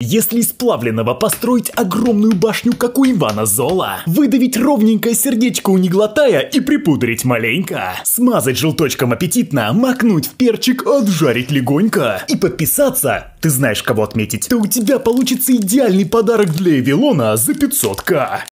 Если из плавленного построить огромную башню, как у Ивана Зола, выдавить ровненькое сердечко у неглотая и припудрить маленько, смазать желточком аппетитно, макнуть в перчик, отжарить легонько и подписаться, ты знаешь кого отметить, то у тебя получится идеальный подарок для Эвилона за 500к.